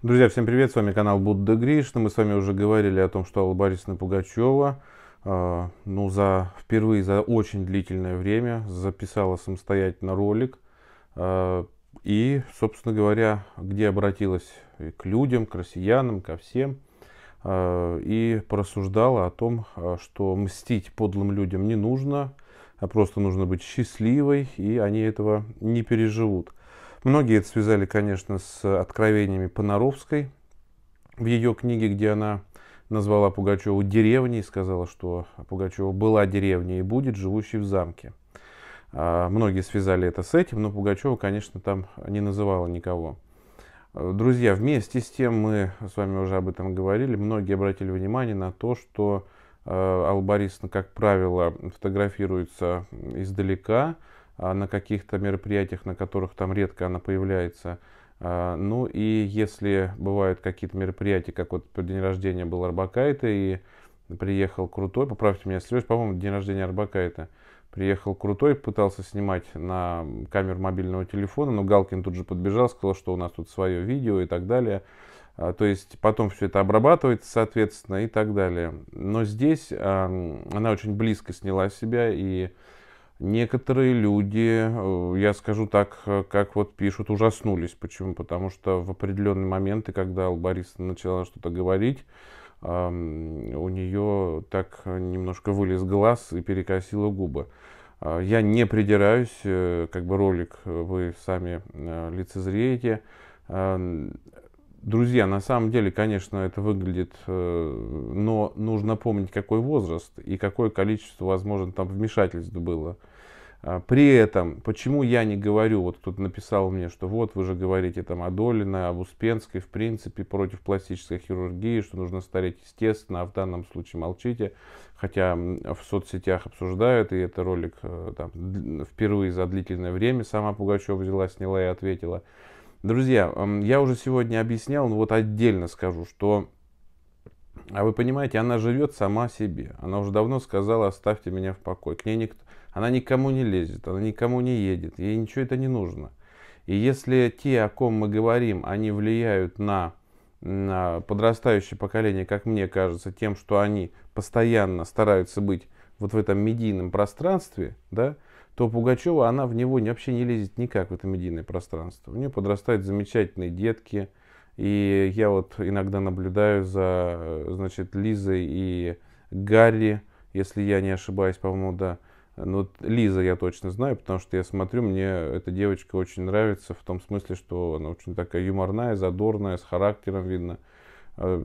Друзья, всем привет, с вами канал Будда Гришна. Мы с вами уже говорили о том, что Алла Борисовна Пугачева, э, ну, за, впервые за очень длительное время записала самостоятельно ролик. Э, и, собственно говоря, где обратилась к людям, к россиянам, ко всем. Э, и порассуждала о том, что мстить подлым людям не нужно, а просто нужно быть счастливой, и они этого не переживут. Многие это связали, конечно, с откровениями Понаровской в ее книге, где она назвала Пугачеву деревней, сказала, что Пугачева была деревня и будет, живущей в замке. А, многие связали это с этим, но Пугачева, конечно, там не называла никого. Друзья, вместе с тем мы с вами уже об этом говорили, многие обратили внимание на то, что э, Алла Борисовна, как правило, фотографируется издалека, а, на каких-то мероприятиях, на которых там редко она появляется. А, ну и если бывают какие-то мероприятия, как вот по день рождения был Арбакайта и приехал Крутой, поправьте меня, если Сереж, по-моему, день рождения Арбакайта, приехал Крутой, пытался снимать на камеру мобильного телефона, но Галкин тут же подбежал, сказал, что у нас тут свое видео и так далее. А, то есть потом все это обрабатывается, соответственно, и так далее. Но здесь она очень близко сняла себя и Некоторые люди, э, я скажу так, э, как вот пишут, ужаснулись. Почему? Потому что в определенные моменты, когда Алла Борисовна начала что-то говорить, у нее так э, немножко вылез глаз и перекосила губы. А, я не придираюсь, как бы ролик вы сами лицезреете. Друзья, на самом деле, конечно, это выглядит, э, но нужно помнить, какой возраст и какое количество, возможно, там вмешательств было. А, при этом, почему я не говорю, вот кто-то написал мне, что вот вы же говорите там о Долиной, об Успенской, в принципе, против пластической хирургии, что нужно стареть естественно, а в данном случае молчите. Хотя в соцсетях обсуждают, и это ролик э, там, впервые за длительное время сама Пугачева взяла, сняла и ответила. Друзья, я уже сегодня объяснял, но вот отдельно скажу, что, а вы понимаете, она живет сама себе. Она уже давно сказала, оставьте меня в покое. К ней никто, она никому не лезет, она никому не едет, ей ничего это не нужно. И если те, о ком мы говорим, они влияют на, на подрастающее поколение, как мне кажется, тем, что они постоянно стараются быть вот в этом медийном пространстве, да, то Пугачева, она в него вообще не лезет никак, в это медийное пространство. У нее подрастают замечательные детки, и я вот иногда наблюдаю за, значит, Лизой и Гарри, если я не ошибаюсь, по-моему, да. Но ну, вот Лиза я точно знаю, потому что я смотрю, мне эта девочка очень нравится в том смысле, что она очень такая юморная, задорная, с характером видно. Э,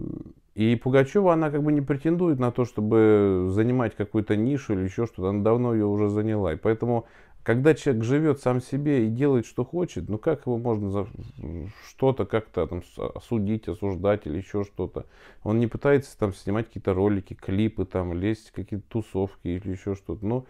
и Пугачева, она как бы не претендует на то, чтобы занимать какую-то нишу или еще что-то. Она давно ее уже заняла. И поэтому, когда человек живет сам себе и делает, что хочет, ну как его можно за что-то как-то там судить, осуждать или еще что-то? Он не пытается там снимать какие-то ролики, клипы, там лезть в какие-то тусовки или еще что-то. Но ну,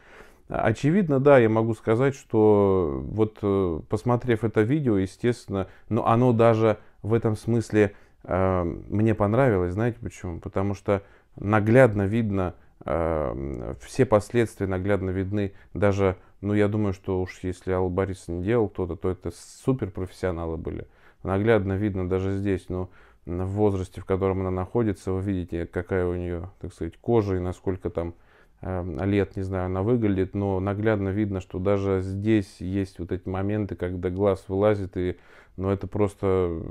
а, Очевидно, да, я могу сказать, что вот э, посмотрев это видео, естественно, но ну, оно даже в этом смысле Эм, мне понравилось, знаете почему? Потому что наглядно видно, эм, все последствия наглядно видны. Даже, ну я думаю, что уж если Алла Борис не делал кто-то, то это суперпрофессионалы были. Наглядно видно даже здесь, но ну, в возрасте, в котором она находится, вы видите, какая у нее, так сказать, кожа и насколько там эм, лет, не знаю, она выглядит, но наглядно видно, что даже здесь есть вот эти моменты, когда глаз вылазит, и, ну, это просто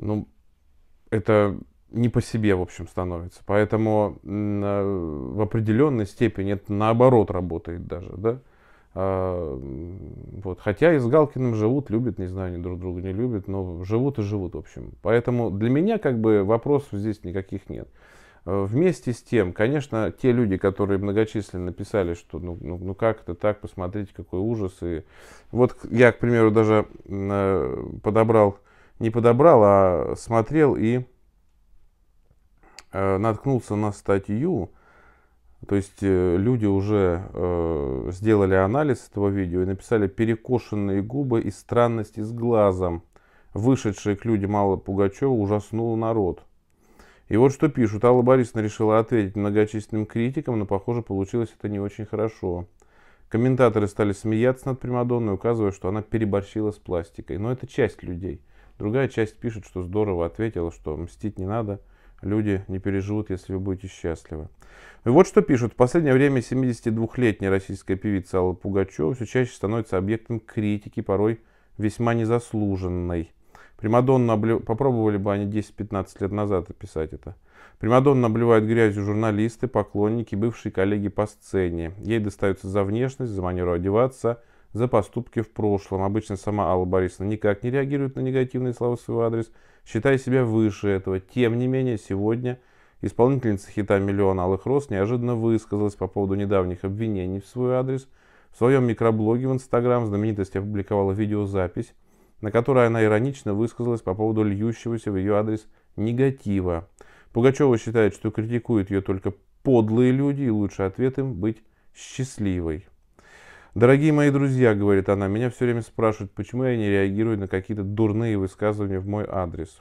ну, это не по себе, в общем, становится. Поэтому э, в определенной степени это наоборот работает даже, да. А, вот. Хотя и с Галкиным живут, любят, не знаю, они друг друга не любят, но живут и живут, в общем. Поэтому для меня как бы вопросов здесь никаких нет. Э, вместе с тем, конечно, те люди, которые многочисленно писали, что ну, ну, ну как это так, посмотрите, какой ужас. И вот я, к примеру, даже э, подобрал не подобрал, а смотрел и э, наткнулся на статью. То есть э, люди уже э, сделали анализ этого видео и написали перекошенные губы и странности с глазом. Вышедшая к людям Алла Пугачева ужаснула народ. И вот что пишут. Алла Борисовна решила ответить многочисленным критикам, но, похоже, получилось это не очень хорошо. Комментаторы стали смеяться над Примадонной, указывая, что она переборщила с пластикой. Но это часть людей – Другая часть пишет, что здорово ответила, что мстить не надо, люди не переживут, если вы будете счастливы. И вот что пишут. В последнее время 72-летняя российская певица Алла Пугачева все чаще становится объектом критики, порой весьма незаслуженной. Примадонна облю... попробовали бы они 10-15 лет назад описать это. Примадонна обливают грязью журналисты, поклонники, бывшие коллеги по сцене. Ей достаются за внешность, за манеру одеваться – за поступки в прошлом. Обычно сама Алла Борисовна никак не реагирует на негативные слова в свой адрес, считая себя выше этого. Тем не менее, сегодня исполнительница хита «Миллион алых роз» неожиданно высказалась по поводу недавних обвинений в свой адрес. В своем микроблоге в Инстаграм знаменитость опубликовала видеозапись, на которой она иронично высказалась по поводу льющегося в ее адрес негатива. Пугачева считает, что критикуют ее только подлые люди, и лучший ответ им быть счастливой. Дорогие мои друзья, говорит она, меня все время спрашивают, почему я не реагирую на какие-то дурные высказывания в мой адрес.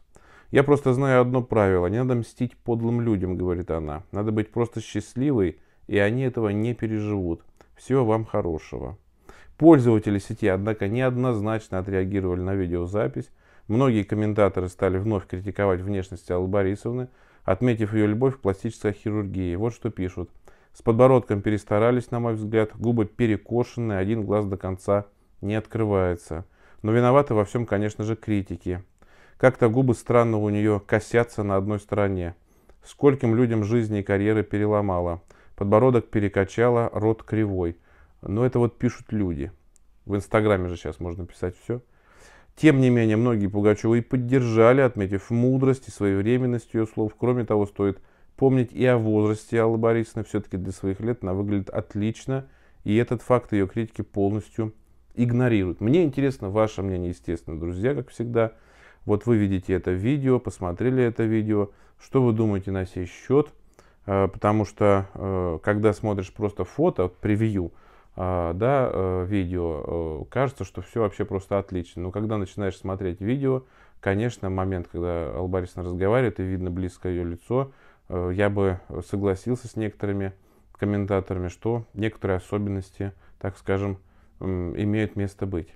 Я просто знаю одно правило. Не надо мстить подлым людям, говорит она. Надо быть просто счастливой, и они этого не переживут. Всего вам хорошего. Пользователи сети, однако, неоднозначно отреагировали на видеозапись. Многие комментаторы стали вновь критиковать внешность Аллы Борисовны, отметив ее любовь к пластической хирургии. Вот что пишут – с подбородком перестарались, на мой взгляд, губы перекошены, один глаз до конца не открывается. Но виноваты во всем, конечно же, критики. Как-то губы странно у нее косятся на одной стороне. Скольким людям жизни и карьеры переломала. Подбородок перекачала, рот кривой. Но это вот пишут люди. В Инстаграме же сейчас можно писать все. Тем не менее, многие Пугачева и поддержали, отметив мудрость и своевременность ее слов. Кроме того, стоит Помнить и о возрасте Аллы Борисовны, все-таки для своих лет она выглядит отлично, и этот факт ее критики полностью игнорируют. Мне интересно ваше мнение, естественно, друзья, как всегда. Вот вы видите это видео, посмотрели это видео, что вы думаете на сей счет, э, потому что э, когда смотришь просто фото, превью, э, да, видео, кажется, что все вообще просто отлично. Но когда начинаешь смотреть видео, конечно, момент, когда Алла разговаривает, и видно близко ее лицо, Э, я бы э, согласился с некоторыми комментаторами, что некоторые особенности, так скажем, имеют место быть.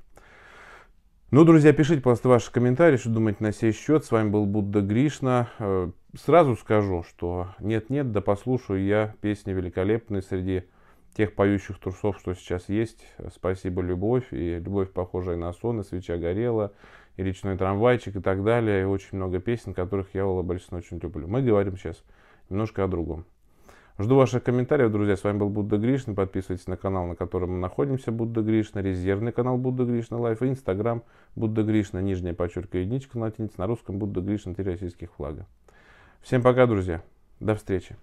Ну, друзья, пишите, пожалуйста, ваши комментарии, что думаете на сей счет. С вами был Будда Гришна. Э, сразу скажу, что нет-нет, да послушаю я песни великолепные среди тех поющих трусов, что сейчас есть. Спасибо, любовь. И любовь, похожая на сон, и свеча горела, и речной трамвайчик, и так далее. И очень много песен, которых я, Алла Борисовна, очень люблю. Мы говорим сейчас немножко о другом. Жду ваших комментариев, друзья. С вами был Будда Гришна. Подписывайтесь на канал, на котором мы находимся, Будда Гришна, резервный канал Будда Гришна Лайф Инстаграм Будда Гришна, нижняя подчерка единичка на латинице, на русском Будда Гришна, три российских флага. Всем пока, друзья. До встречи.